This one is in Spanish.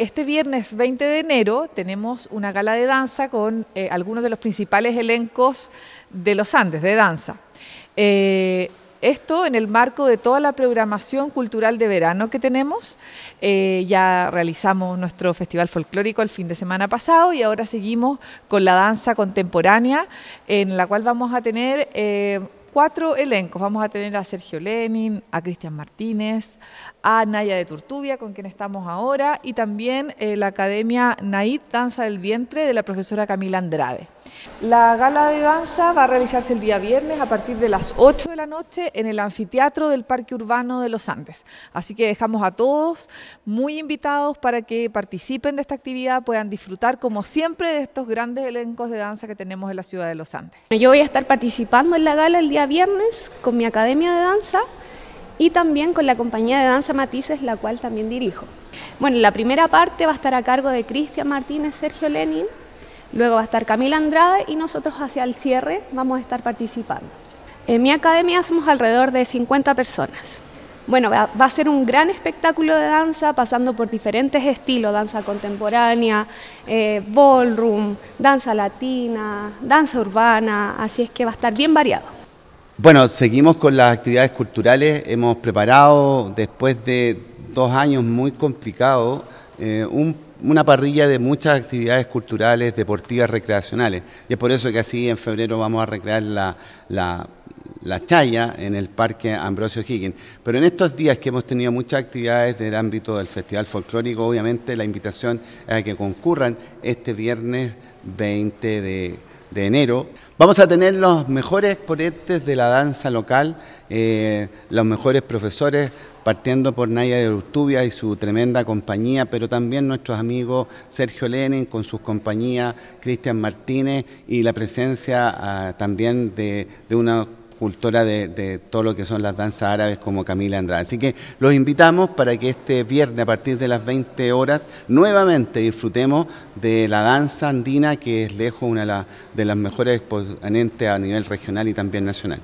Este viernes 20 de enero tenemos una gala de danza con eh, algunos de los principales elencos de los Andes de danza. Eh, esto en el marco de toda la programación cultural de verano que tenemos. Eh, ya realizamos nuestro festival folclórico el fin de semana pasado y ahora seguimos con la danza contemporánea, en la cual vamos a tener cuatro elencos. Vamos a tener a Sergio Lenin, a Cristian Martínez, a Naya de Turtubia, con quien estamos ahora, y también eh, la Academia Naid Danza del Vientre de la profesora Camila Andrade. La gala de danza va a realizarse el día viernes a partir de las 8 de la noche en el anfiteatro del Parque Urbano de los Andes. Así que dejamos a todos muy invitados para que participen de esta actividad, puedan disfrutar como siempre de estos grandes elencos de danza que tenemos en la ciudad de los Andes. Yo voy a estar participando en la gala el día viernes con mi academia de danza y también con la compañía de danza Matices, la cual también dirijo. Bueno, la primera parte va a estar a cargo de Cristian Martínez, Sergio Lenin, Luego va a estar Camila Andrade y nosotros hacia el cierre vamos a estar participando. En mi academia somos alrededor de 50 personas. Bueno, va a ser un gran espectáculo de danza pasando por diferentes estilos, danza contemporánea, eh, ballroom, danza latina, danza urbana, así es que va a estar bien variado. Bueno, seguimos con las actividades culturales, hemos preparado después de dos años muy complicados eh, una parrilla de muchas actividades culturales, deportivas, recreacionales. Y es por eso que así en febrero vamos a recrear la, la Chaya en el Parque Ambrosio Higgins. Pero en estos días que hemos tenido muchas actividades del ámbito del Festival Folclórico, obviamente la invitación es a que concurran este viernes 20 de de enero, vamos a tener los mejores exponentes de la danza local, eh, los mejores profesores, partiendo por Naya de Urtubia y su tremenda compañía, pero también nuestros amigos Sergio Lenin con sus compañías, Cristian Martínez y la presencia ah, también de, de una cultora de, todo lo que son las danzas árabes como Camila Andrade. Así que los invitamos para que este viernes a partir de las 20 horas nuevamente disfrutemos de la danza andina que es lejos una de las mejores exponentes a nivel regional y también nacional.